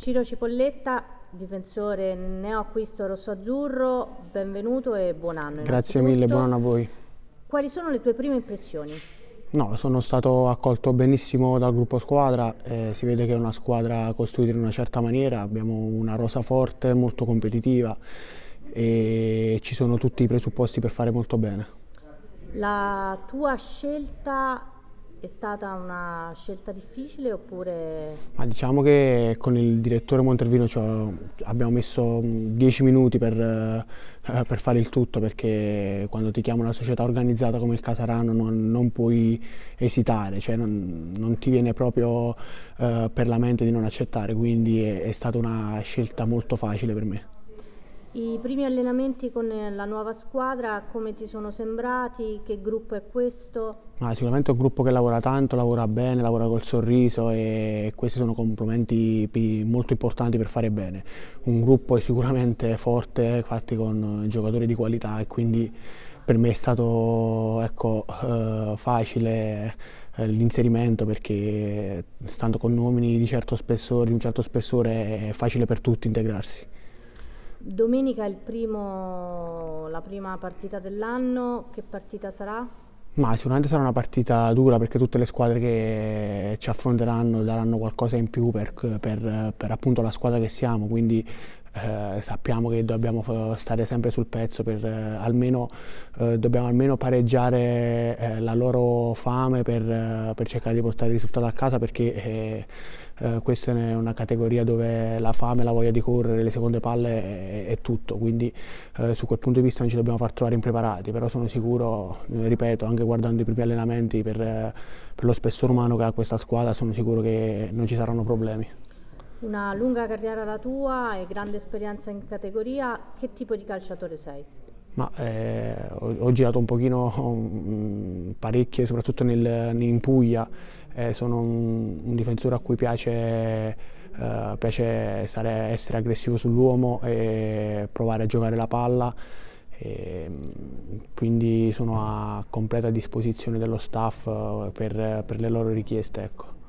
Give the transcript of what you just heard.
Ciro Cipolletta, difensore neoacquisto rosso-azzurro, benvenuto e buon anno. Grazie mille, buon anno a voi. Quali sono le tue prime impressioni? No, sono stato accolto benissimo dal gruppo squadra, eh, si vede che è una squadra costruita in una certa maniera, abbiamo una rosa forte, molto competitiva e ci sono tutti i presupposti per fare molto bene. La tua scelta è stata una scelta difficile oppure... Ma diciamo che con il direttore Montervino abbiamo messo 10 mm, minuti per, eh, per, fare il tutto perché quando ti chiama una società organizzata come il Casarano non, non puoi esitare, cioè non, non, ti viene proprio eh, per la mente di non accettare, quindi è, è stata una scelta molto facile per me. I primi allenamenti con eh, la nuova squadra, come ti sono sembrati? Che gruppo è questo? Ah, sicuramente è un gruppo che lavora tanto, lavora bene, lavora col sorriso e questi sono complimenti molto importanti per fare bene. Un gruppo sicuramente forte, fatti con eh, giocatori di qualità e quindi per me è stato ecco, eh, facile l'inserimento perché stando con uomini di, certo di un certo spessore è facile per tutti integrarsi. Domenica è primo, la prima partita dell'anno, che partita sarà? Ma sicuramente sarà una partita dura perché tutte le squadre che ci affronteranno daranno qualcosa in più per, per, per appunto la squadra che siamo, quindi eh, sappiamo che dobbiamo stare sempre sul pezzo per eh, almeno eh, dobbiamo almeno pareggiare eh, la loro fame per, eh, per, cercare di portare il risultato a casa perché eh, questa è una categoria dove la fame, la voglia di correre, le seconde palle è, è tutto, quindi su quel punto di vista non ci dobbiamo far trovare impreparati, però sono sicuro, ripeto, anche guardando i primi allenamenti per, per lo spessore umano che ha questa squadra, sono sicuro che non ci saranno problemi una lunga carriera la tua e grande esperienza in categoria, che tipo di calciatore sei? Ma, eh, ho, ho, girato un pochino mh, mm, parecchie, soprattutto nel, in Puglia, eh, sono un, un, difensore a cui piace, eh, piace stare, essere aggressivo sull'uomo e provare a giocare la palla, e, ehm, quindi sono a completa disposizione dello staff eh, per, per le loro richieste. Ecco.